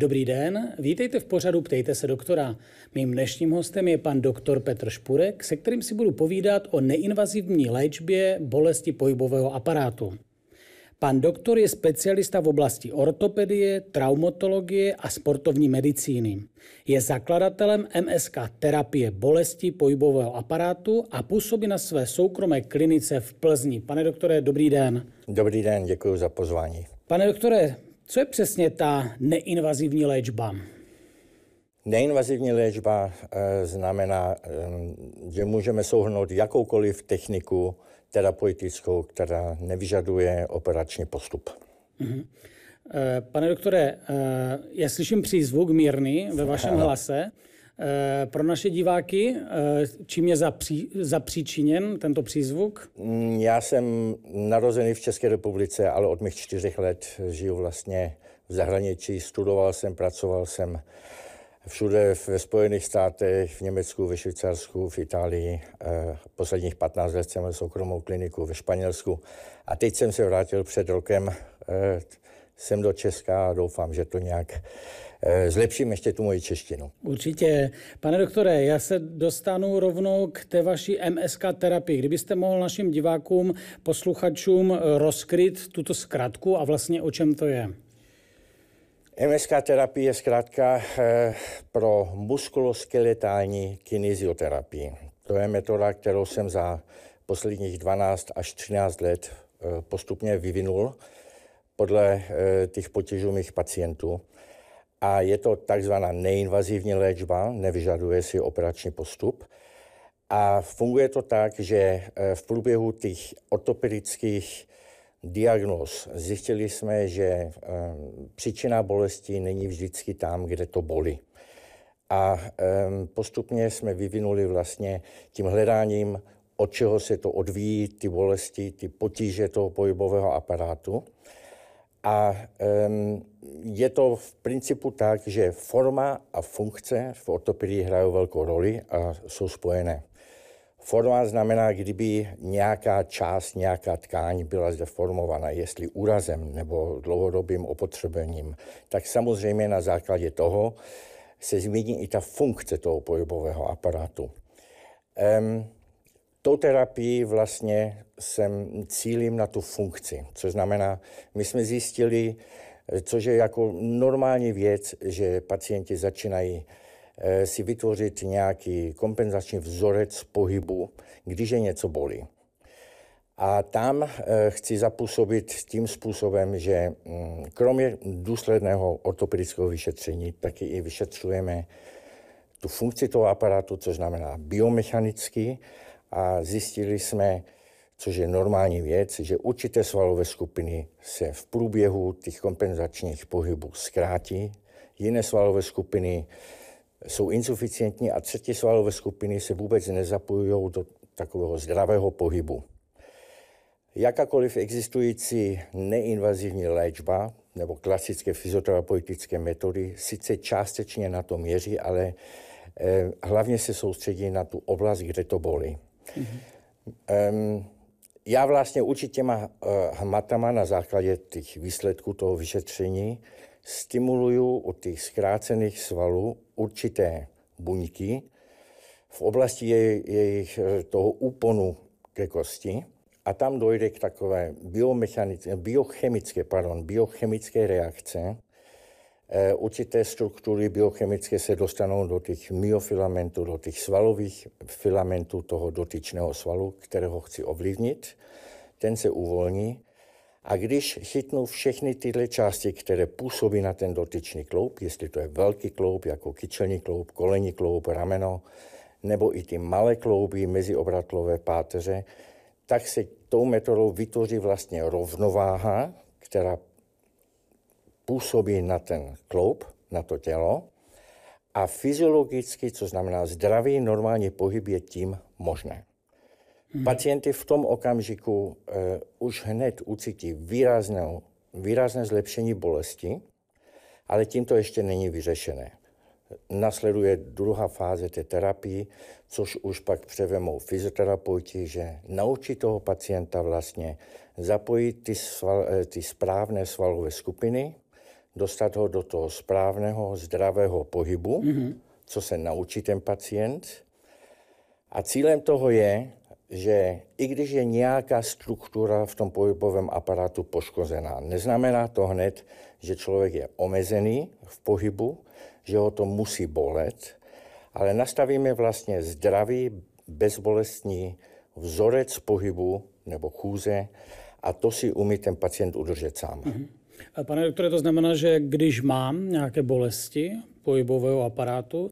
Dobrý den, vítejte v pořadu Ptejte se doktora. Mým dnešním hostem je pan doktor Petr Špurek, se kterým si budu povídat o neinvazivní léčbě bolesti pohybového aparátu. Pan doktor je specialista v oblasti ortopedie, traumatologie a sportovní medicíny. Je zakladatelem MSK terapie bolesti pohybového aparátu a působí na své soukromé klinice v Plzni. Pane doktore, dobrý den. Dobrý den, děkuji za pozvání. Pane doktore, co je přesně ta neinvazivní léčba? Neinvazivní léčba eh, znamená, eh, že můžeme souhrnout jakoukoliv techniku terapeutickou, která nevyžaduje operační postup. Mm-hmm. Pane doktore, já slyším přízvuk mírný ve vašem hlase. Eh, pro naše diváky, eh, čím je zapří, zapříčiněn tento přízvuk? Mm, já jsem narozený v České republice, ale od mých čtyřech let žiju vlastně v zahraničí. Studoval jsem, pracoval jsem všude ve Spojených státech, v Německu, ve Švýcarsku, v Itálii. Eh, posledních 15 let jsem měl soukromou kliniku ve Španělsku. A teď jsem se vrátil před rokem sem do Česka a doufám, že to nějak Eh, zlepším ještě tu moji češtinu. Určitě. Pane doktore, já se dostanu rovnou k té vaší MSK terapii. Kdybyste mohl našim divákům, posluchačům eh, rozkryt tuto zkratku a vlastně o čem to je? MSK terapie je zkrátka eh, pro muskuloskeletální kinezioterapii. To je metoda, kterou jsem za posledních 12 až 13 let postupně vyvinul podle těch potěžů mých pacientů a je to takzvaná neinvazivní léčba, nevyžaduje si operační postup. A funguje to tak, že eh, v průběhu těch ortopedických diagnóz zjistili jsme, že eh, příčina bolesti není vždycky tam, kde to bolí. A eh, postupně jsme vyvinuli vlastně tím hledáním, od čeho se to odvíjí, ty bolesti, ty potíže toho pohybového aparátu. A je to v principu tak, že forma a funkce v ortopedii hrají velkou roli a jsou spojené. Forma znamená, kdyby nějaká část, nějaká tkáň byla zdeformovaná, jestli úrazem nebo dlouhodobým opotřebením, tak samozřejmě na základě toho se změní i ta funkce toho pohybového aparátu. Um, tou terapii vlastně jsem cílím na tu funkci, což znamená, my jsme zjistili, což je jako normální věc, že pacienti začínají eh, si vytvořit nějaký kompenzační vzorec pohybu, když je něco bolí. A tam eh, chci zapůsobit tím způsobem, že mm, kromě důsledného ortopedického vyšetření, taky i vyšetřujeme tu funkci toho aparátu, což znamená biomechanicky, a zjistili jsme, což je normální věc, že určité svalové skupiny se v průběhu těch kompenzačních pohybů zkrátí, jiné svalové skupiny jsou insuficientní a třetí svalové skupiny se vůbec nezapojují do takového zdravého pohybu. Jakákoliv existující neinvazivní léčba nebo klasické fyzioterapeutické metody sice částečně na to měří, ale eh, hlavně se soustředí na tu oblast, kde to bolí. Mm-hmm. Um, já vlastně určitě uh, hmatama na základě těch výsledků toho vyšetření stimuluju u těch zkrácených svalů určité buňky v oblasti jejich eh, toho úponu ke kosti a tam dojde k takové biochemické, pardon, biochemické reakce, Eh, určité struktury biochemické se dostanou do těch myofilamentů, do těch svalových filamentů toho dotyčného svalu, kterého chci ovlivnit. Ten se uvolní a když chytnu všechny tyhle části, které působí na ten dotyčný kloup, jestli to je velký kloup, jako kyčelní kloup, kolenní kloup, rameno, nebo i ty malé klouby, meziobratlové páteře, tak se tou metodou vytvoří vlastně rovnováha, která působí na ten kloup, na to tělo. A fyziologicky, co znamená zdravý, normální pohyb je tím možné. Hmm. Pacienty v tom okamžiku e, už hned ucítí výrazné, výrazné zlepšení bolesti, ale tím to ještě není vyřešené. Nasleduje druhá fáze té terapii, což už pak převemou fyzioterapeuti, že naučí toho pacienta vlastně zapojit ty, sval, eh, ty správné svalové skupiny, dostat ho do toho správného, zdravého pohybu, mm-hmm. co se naučí ten pacient. A cílem toho je, že i když je nějaká struktura v tom pohybovém aparátu poškozená, neznamená to hned, že člověk je omezený v pohybu, že ho to musí bolet, ale nastavíme vlastně zdravý, bezbolestní vzorec pohybu nebo chůze a to si umí ten pacient udržet sám. Mm-hmm. Eh, pane doktore, to znamená, že když mám nějaké bolesti pohybového aparátu,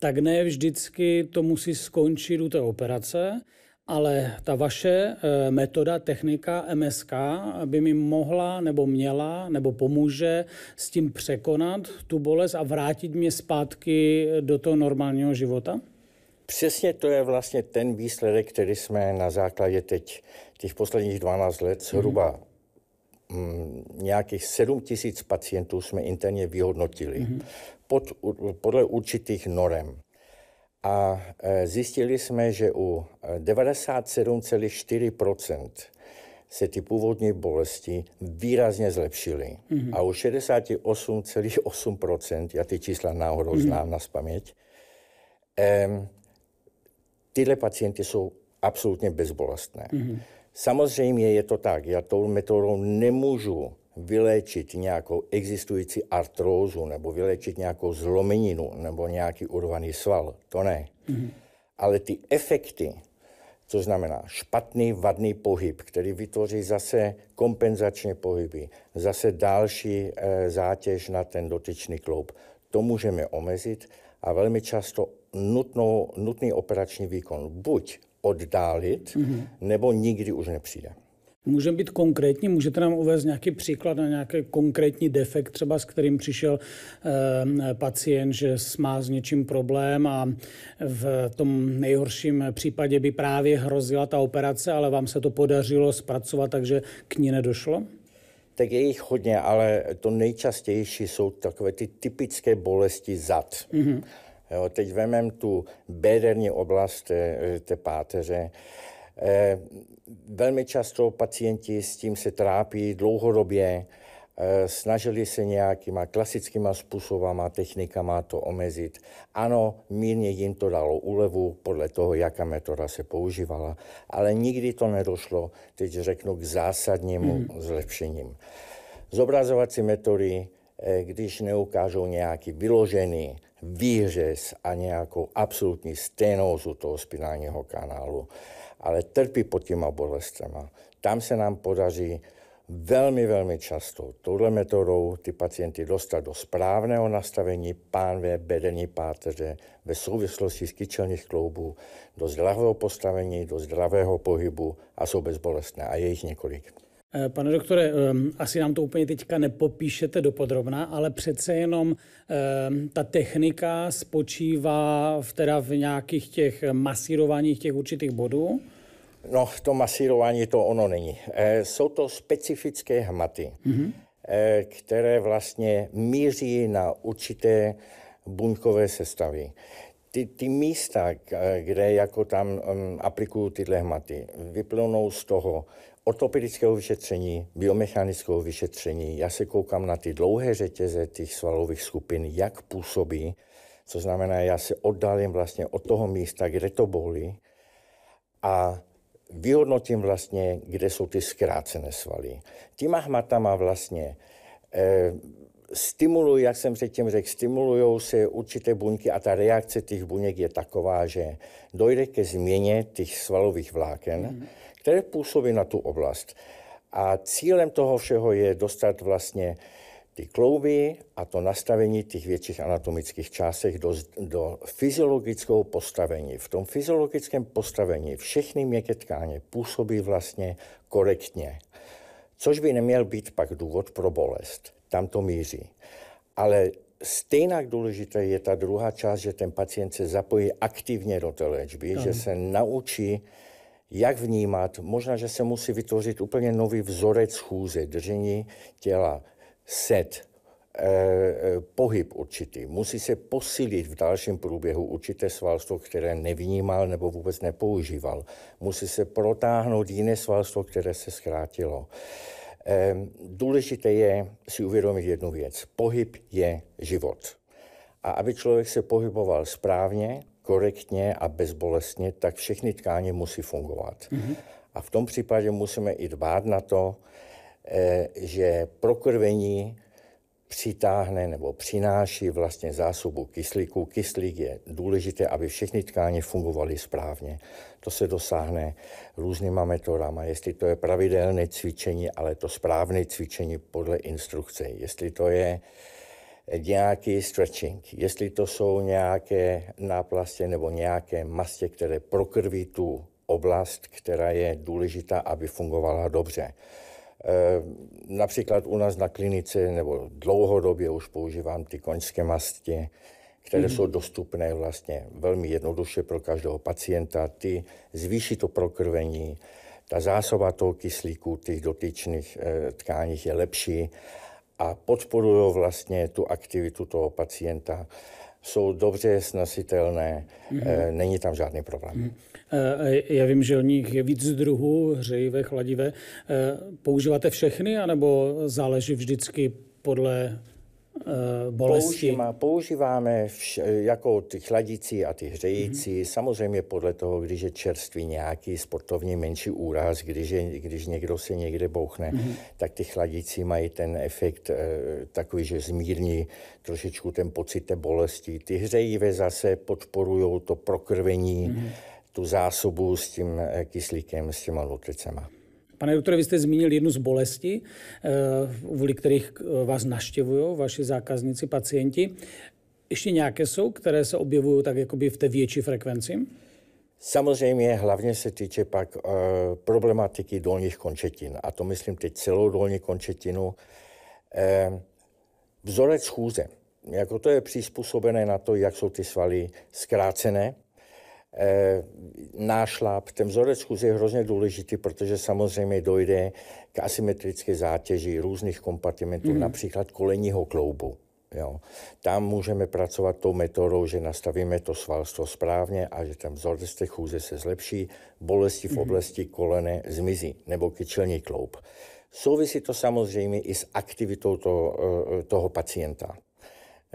tak ne vždycky to musí skončit u té operace, ale ta vaše eh, metoda, technika MSK by mi mohla nebo měla nebo pomůže s tím překonat tu bolest a vrátit mě zpátky do toho normálního života? Přesně to je vlastně ten výsledek, který jsme na základě teď těch posledních 12 let mhm. zhruba hmm Mm, nějakých 7 tisíc pacientů jsme interně vyhodnotili mm-hmm. pod, podle určitých norem. A e, zjistili jsme, že u 97,4 e, se ty původní bolesti výrazně zlepšily. Mm-hmm. A u 68,8 já ty čísla náhodou mm-hmm. znám na spaměť, tyhle pacienty jsou absolutně bezbolestné. Mm-hmm. Samozřejmě je to tak, já tou metodou nemůžu vyléčit nějakou existující artrózu nebo vyléčit nějakou zlomeninu nebo nějaký urvaný sval, to ne. Mm-hmm. Ale ty efekty, to znamená špatný vadný pohyb, který vytvoří zase kompenzační pohyby, zase další e, zátěž na ten dotyčný kloub, to můžeme omezit a velmi často nutnou, nutný operační výkon. Buď oddálit, mm-hmm. nebo nikdy už nepřijde. Můžeme být konkrétní, můžete nám uvést nějaký příklad na nějaký konkrétní defekt, třeba s kterým přišel eh, pacient, že má s něčím problém a v tom nejhorším případě by právě hrozila ta operace, ale vám se to podařilo zpracovat, takže k ní nedošlo? Tak je jich hodně, ale to nejčastější jsou takové ty typické bolesti zad. Mm-hmm Jo, teď vemem tu bederní oblast té, eh, té páteře. E, velmi často pacienti s tím se trápí dlouhodobě, e, snažili se nějakýma klasickýma způsobama, technikama to omezit. Ano, mírně jim to dalo úlevu podle toho, jaká metoda se používala, ale nikdy to nedošlo, teď řeknu, k zásadnímu mm. zlepšením. Zobrazovací metody, e, když neukážou nějaký vyložený výřez a nějakou absolutní sténózu toho spinálního kanálu, ale trpí pod těma bolestama. Tam se nám podaří velmi, velmi často touhle metodou ty pacienty dostat do správného nastavení pánve bedení páteře ve souvislosti s kyčelních kloubů, do zdravého postavení, do zdravého pohybu a jsou bezbolestné. A je jich několik. Eh, pane doktore, ehm, asi nám to úplně teďka nepopíšete dopodrobna, ale přece jenom ehm, ta technika spočívá v, teda v nějakých těch masírováních těch určitých bodů? No, to masírování to ono není. Eh, jsou to specifické hmaty, mm-hmm. které vlastně míří na určité buňkové sestavy ty, ty místa, kde jako tam um, mm, aplikuju tyhle hmaty, vyplnou z toho ortopedického vyšetření, biomechanického vyšetření. Já se koukám na ty dlouhé řetěze těch svalových skupin, jak působí, co znamená, já se oddalím vlastně od toho místa, kde to bolí a vyhodnotím vlastně, kde jsou ty zkrácené svaly. Týma hmatama vlastně eh, stimulují, jak jsem předtím řekl, stimulují se určité buňky a ta reakce těch buněk je taková, že dojde ke změně těch svalových vláken, mm. které působí na tu oblast. A cílem toho všeho je dostat vlastně ty klouby a to nastavení těch větších anatomických částech do, do fyziologického postavení. V tom fyziologickém postavení všechny měkké tkáně působí vlastně korektně, což by neměl být pak důvod pro bolest tam to míří. Ale stejně důležité je ta druhá část, že ten pacient se zapojí aktivně do té léčby, mm. že se naučí jak vnímat, možná, že se musí vytvořit úplně nový vzorec chůze, držení těla, set, eh, eh, pohyb určitý. Musí se posílit v dalším průběhu určité svalstvo, které nevnímal nebo vůbec nepoužíval. Musí se protáhnout jiné svalstvo, které se zkrátilo. Eh, Ehm, důležité je si uvědomit jednu věc. Pohyb je život. A aby člověk se pohyboval správně, korektně a bezbolestně, tak všechny tkáně musí fungovat. Mm-hmm. A v tom případě musíme i dbát na to, eh, že prokrvení přitáhne nebo přináší vlastně zásobu kyslíku. Kyslík je důležité, aby všechny tkáně fungovaly správně. To se dosáhne různýma metodama, jestli to je pravidelné cvičení, ale to správné cvičení podle instrukce, jestli to je nějaký stretching, jestli to jsou nějaké náplastě nebo nějaké mastě, které prokrví tu oblast, která je důležitá, aby fungovala dobře. Eh, například u nás na klinice, nebo dlouhodobě už používám ty koňské masti, které mm-hmm. jsou dostupné vlastně velmi jednoduše pro každého pacienta. Ty zvýší to prokrvení, ta zásoba toho kyslíku v těch dotyčných e, tkáních je lepší a podporují vlastně tu aktivitu toho pacienta jsou dobře snositelné, mm-hmm. není tam žádný problém. Mm-hmm. Já vím, že o nich je víc druhů, hřejivé, chladivé. Eh, používáte všechny, anebo záleží vždycky podle Eh, bolesti? Používá, používáme vš, jako ty chladící a ty hřející, mm-hmm. samozřejmě podle toho, když je čerstvý nějaký sportovní menší úraz, když, je, když někdo se někde bouchne, mm-hmm. tak ty chladící mají ten efekt eh, takový, že zmírní trošičku ten pocit té bolesti. Ty hřejivé zase podporují to prokrvení, mm-hmm tu zásobu s tím eh, kyslíkem, s těma nutricema. Pane doktore, vy jste zmínil jednu z bolesti, eh, vůli kterých eh, vás naštěvují vaši zákazníci, pacienti. Ještě nějaké jsou, které se objevují tak jakoby v té větší frekvenci? Samozřejmě hlavně se týče pak e, problematiky dolních končetin. A to myslím teď celou dolní končetinu. E, vzorec chůze. Jako to je přizpůsobené na to, jak jsou ty svaly zkrácené. Eh, nášlap, ten vzorec je hrozně důležitý, protože samozřejmě dojde k asymetrické zátěži různých kompartimentů, mm. například kolenního kloubu. Jo. Tam můžeme pracovat tou metodou, že nastavíme to svalstvo správně a že ten vzorec té chůze se zlepší, bolesti v hmm. oblasti kolene zmizí, nebo kyčelní kloub. Souvisí to samozřejmě i s aktivitou to, eh, toho pacienta.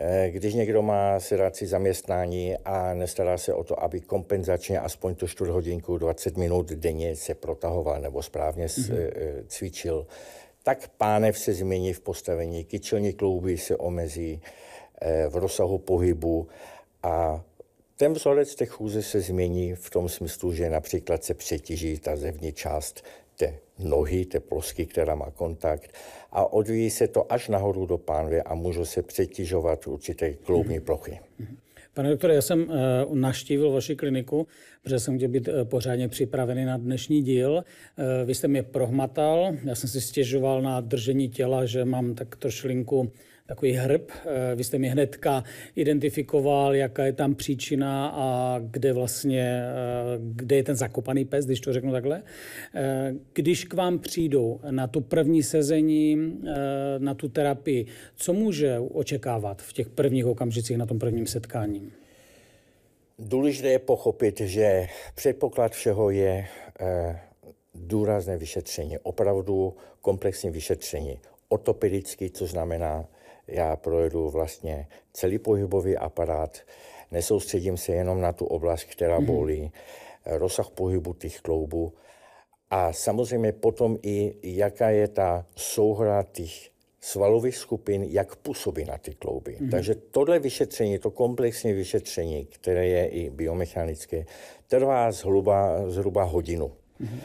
Eh, když někdo má si si zaměstnání a nestará se o to, aby kompenzačně aspoň tu čtvrt hodinku, 20 minut denně se protahoval nebo správně mm-hmm. cvičil, tak pánev se změní v postavení, kyčelní klouby se omezí eh, v rozsahu pohybu a ten vzorec té chůze se změní v tom smyslu, že například se přetíží ta zevní část té nohy, té plosky, která má kontakt, a odvíjí se to až nahoru do pánve a můžou se přetěžovat určité kloubní mhm. plochy. Mhm. Pane doktore, já jsem eh, naštívil vaši kliniku, protože jsem chtěl být eh, pořádně připravený na dnešní díl. Eh, vy jste mě prohmatal, já jsem si stěžoval na držení těla, že mám tak trošlinku takový hrb. Eh, vy jste mi hnedka identifikoval, jaká je tam příčina a kde vlastně, eh, kde je ten zakopaný pes, když to řeknu takhle. Eh, když k vám přijdou na tu první sezení, na tu terapii, co může očekávat v těch prvních okamžicích na tom prvním setkání? Důležité je pochopit, že předpoklad všeho je důrazné vyšetření, opravdu komplexní vyšetření, ortopedický, což znamená já projedu vlastně celý pohybový aparát, nesoustředím se jenom na tu oblast, která mhm. bolí, mm-hmm. rozsah pohybu těch kloubů a samozřejmě potom i jaká je ta souhra těch svalových skupin, jak působí na ty klouby. Mm-hmm. Takže tohle vyšetření, to komplexní vyšetření, které je i biomechanické, trvá zhruba, zhruba hodinu. Mm-hmm.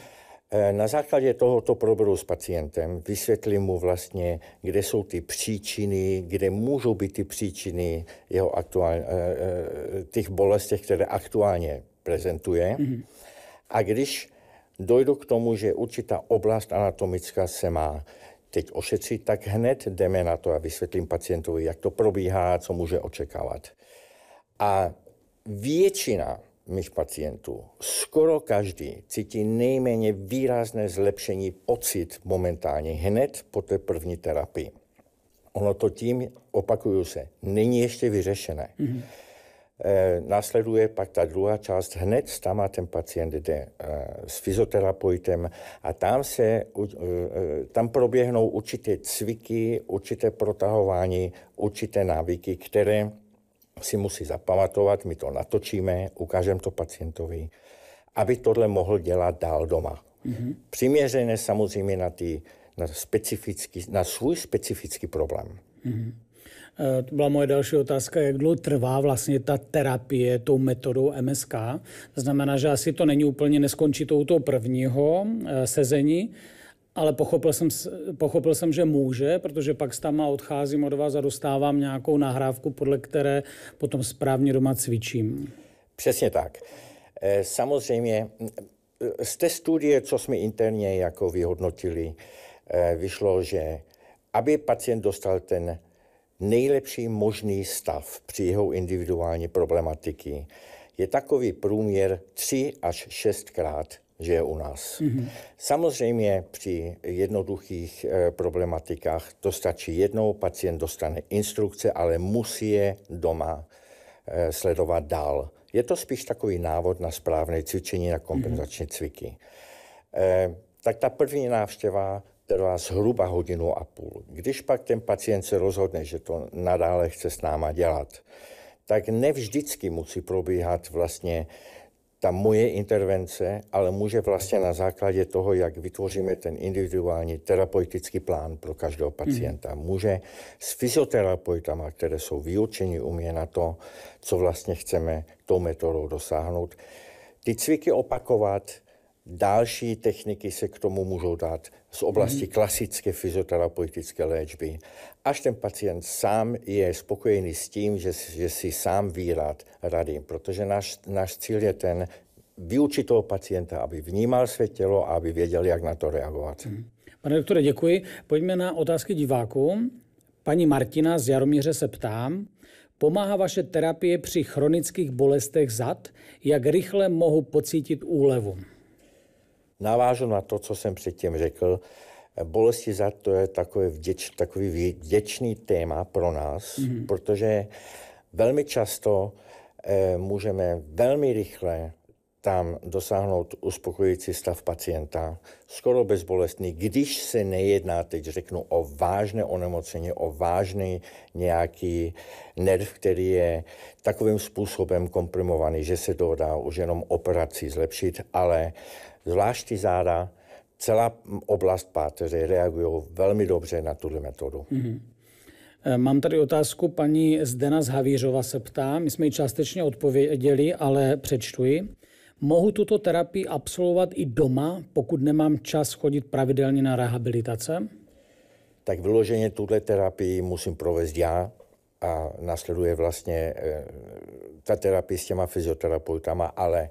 Eh, na základě tohoto proberu s pacientem vysvětlím mu vlastně, kde jsou ty příčiny, kde můžou být ty příčiny jeho aktuál, eh, eh, těch bolestech, které aktuálně prezentuje. Mm-hmm. A když dojdu k tomu, že určitá oblast anatomická se má teď ošetřit, tak hned jdeme na to a vysvětlím pacientovi, jak to probíhá, co může očekávat. A většina mých pacientů, skoro každý cítí nejméně výrazné zlepšení pocit momentálně hned po té první terapii. Ono to tím, opakuju se, není ještě vyřešené. Mm-hmm. E, následuje pak ta druhá část, hned tam a ten pacient jde e, s fyzoterapeutem a tam se, u, e, tam proběhnou určité cviky, určité protahování, určité návyky, které si musí zapamatovat, my to natočíme, ukážeme to pacientovi, aby tohle mohl dělat dál doma. Mm-hmm. Přiměřené samozřejmě na, ty, na, specifický, na svůj specifický problém. Mm-hmm. To byla moje další otázka, jak dlouho trvá vlastně ta terapie tou metodou MSK. To znamená, že asi to není úplně neskončitou toho prvního eh, sezení, ale pochopil jsem, pochopil jsem, že může, protože pak s tam odcházím od vás a dostávám nějakou nahrávku, podle které potom správně doma cvičím. Přesně tak. Eh, samozřejmě eh, z té studie, co jsme interně jako vyhodnotili, eh, vyšlo, že aby pacient dostal ten nejlepší možný stav při jeho individuální problematiky, je takový průměr 3 až 6 krát že je u nás. Mm-hmm. Samozřejmě při jednoduchých e, problematikách to stačí jednou, pacient dostane instrukce, ale musí je doma e, sledovat dál. Je to spíš takový návod na správné cvičení, na kompenzační mm-hmm. cviky. E, tak ta první návštěva trvá zhruba hodinu a půl. Když pak ten pacient se rozhodne, že to nadále chce s náma dělat, tak nevždycky musí probíhat vlastně ta moje intervence, ale může vlastně na základě toho, jak vytvoříme ten individuální terapeutický plán pro každého mhm. pacienta, může s fyzioterapeutama, které jsou vyučeni u mě na to, co vlastně chceme tou metodou dosáhnout, ty cviky opakovat Další techniky se k tomu můžou dát z oblasti mhm. klasické fyzioterapeutické léčby, až ten pacient sám je spokojený s tím, že, že si sám ví rady, protože náš, náš cíl je ten vyučit toho pacienta, aby vnímal své tělo a aby věděl, jak na to reagovat. Mhm. Pane doktore, děkuji. Pojďme na otázky diváků. Paní Martina z Jaromíře se ptám, Pomáhá vaše terapie při chronických bolestech zad? Jak rychle mohu pocítit úlevu? Navážu na to, co jsem předtím řekl. Bolesti za to je takové vděč, takový vděčný téma pro nás, mm-hmm. protože velmi často e, můžeme velmi rychle tam dosáhnout uspokojící stav pacienta, skoro bezbolestný, když se nejedná, teď řeknu, o vážné onemocnění, o vážný nějaký nerv, který je takovým způsobem komprimovaný, že se to dá už jenom operací zlepšit, ale zvláště záda, celá oblast páteře reagují velmi dobře na tuto metodu. Mm-hmm. Mám tady otázku paní Zdena z Havířova se ptá. My jsme ji částečně odpověděli, ale přečtuji. Mohu tuto terapii absolvovat i doma, pokud nemám čas chodit pravidelně na rehabilitace? Tak vyloženě tuto terapii musím provést já a nasleduje vlastně eh, ta terapie s těma fyzioterapeutama, ale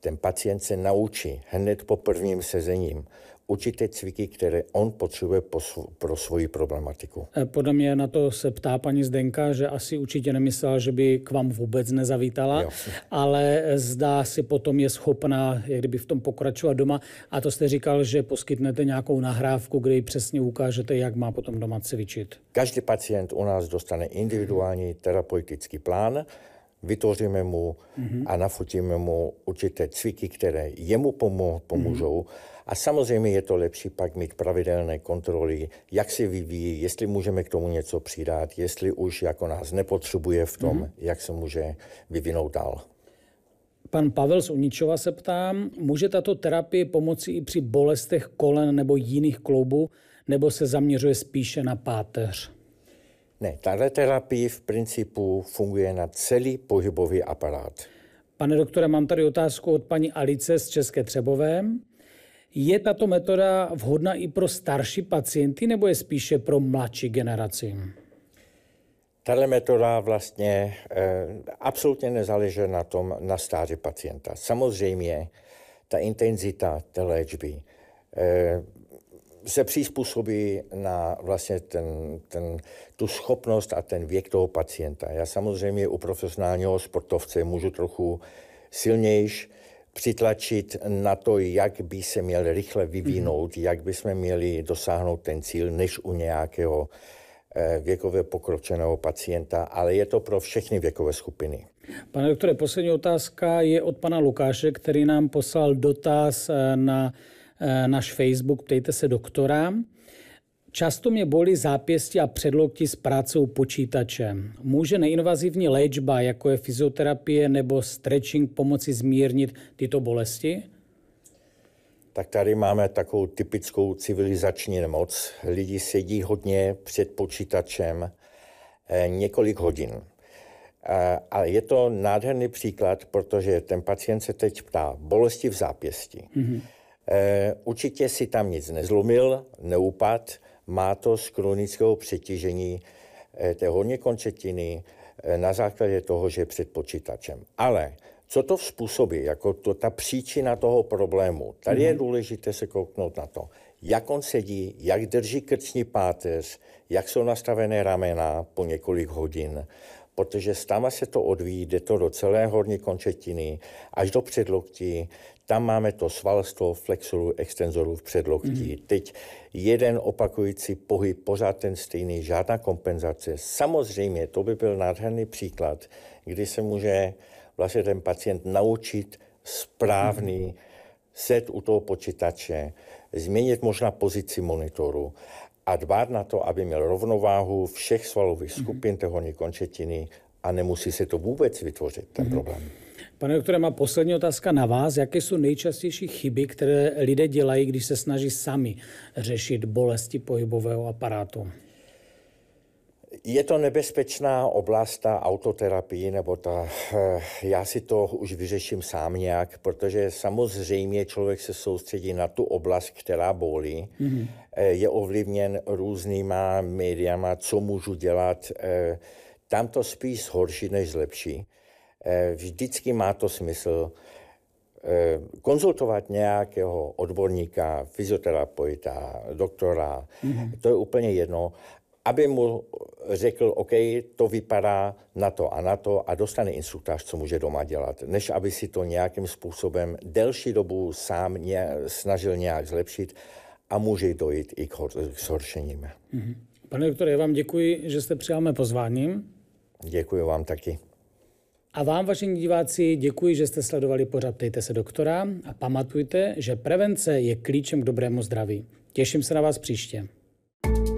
ten pacient se naučí hned po prvním sezením určité cviky, které on potřebuje pro svoji problematiku. E, podle mě na to se ptá paní Zdenka, že asi určitě nemyslela, že by k vám vůbec nezavítala, jo. ale zdá si potom je schopná, jak kdyby v tom pokračovat doma. A to jste říkal, že poskytnete nějakou nahrávku, kde ji přesně ukážete, jak má potom doma cvičit. Každý pacient u nás dostane individuální terapeutický plán, vytvoříme mu mm-hmm. a nafotíme mu určité cviky, které jemu pomo- pomůžou. Mm-hmm a samozřejmě je to lepší pak mít pravidelné kontroly, jak se vyvíjí, jestli můžeme k tomu něco přidat, jestli už jako nás nepotřebuje v tom, mm-hmm. jak se může vyvinout dál. Pan Pavel z Uničova se ptám, může tato terapie pomoci i při bolestech kolen nebo jiných kloubů, nebo se zaměřuje spíše na páteř? Ne, tato terapie v principu funguje na celý pohybový aparát. Pane doktore, mám tady otázku od paní Alice z České Třebové. Je tato metoda vhodná i pro starší pacienty nebo je spíše pro mladší generaci? Tato metoda vlastně e, absolutně nezáleží na tom, na stáří pacienta. Samozřejmě ta intenzita té léčby e, se přizpůsobí na vlastně ten, ten, tu schopnost a ten věk toho pacienta. Já samozřejmě u profesionálního sportovce můžu trochu silnější přitlačit na to, jak by se měl rychle vyvinout, mm. jak by jsme měli dosáhnout ten cíl, než u nějakého eh, věkově pokročeného pacienta, ale je to pro všechny věkové skupiny. Pane doktore, poslední otázka je od pana Lukáše, který nám poslal dotaz eh, na eh, náš Facebook Ptejte se doktora. Často mě bolí zápěstí a předlokti s prácou počítačem. Může neinvazivní léčba, jako je fyzioterapie nebo stretching, pomoci zmírnit tyto bolesti? Tak tady máme takovou typickou civilizační nemoc. Lidi sedí hodně před počítačem eh, několik hodin. A je to nádherný příklad, protože ten pacient se teď ptá bolesti v zápěstí. Mm-hmm. Určitě si tam nic nezlomil, neupad, má to z kronického přetížení eh, té horní končetiny eh, na základě toho, že je před počítačem. Ale co to způsobí, jako to, ta příčina toho problému? Tady mm-hmm. je mhm. důležité se kouknout na to, jak on sedí, jak drží krční páteř, jak jsou nastavené ramena po několik hodin, protože s se to odvíjí, jde to do celé horní končetiny, až do předloktí, tam máme to svalstvo, flexorů, extenzorů v předloktí. Mm-hmm. Teď jeden opakující pohyb, pořád ten stejný, žádná kompenzace. Samozřejmě to by byl nádherný příklad, kdy se může vlastně ten pacient naučit správný mm-hmm. set u toho počítače, změnit možná pozici monitoru a dbát na to, aby měl rovnováhu všech svalových mhm. skupin mm-hmm. toho končetiny a nemusí se to vůbec vytvořit, ten mm-hmm. problém. Pane doktore, má poslední otázka na vás. Jaké jsou nejčastější chyby, které lidé dělají, když se snaží sami řešit bolesti pohybového aparátu? Je to nebezpečná oblast, ta autoterapie, nebo ta, eh, já si to už vyřeším sám nějak, protože samozřejmě člověk se soustředí na tu oblast, která bolí, mm-hmm. je ovlivněn různýma médiama, co můžu dělat, eh, tam to spíš horší než zlepší. Eh, vždycky má to smysl eh, konzultovat nějakého odborníka, fyzioterapeuta, doktora, mm-hmm. to je úplně jedno, aby mu řekl, OK, to vypadá na to a na to a dostane instruktář, co může doma dělat, než aby si to nějakým způsobem delší dobu sám ně, snažil nějak zlepšit a může dojít i k, hor, k zhoršením. Mm-hmm. Pane doktore, já vám děkuji, že jste přijal mé pozvání. Děkuji vám taky. A vám, vaši diváci, děkuji, že jste sledovali pořad Ptejte se doktora a pamatujte, že prevence je klíčem k dobrému zdraví. Těším se na vás příště. thank you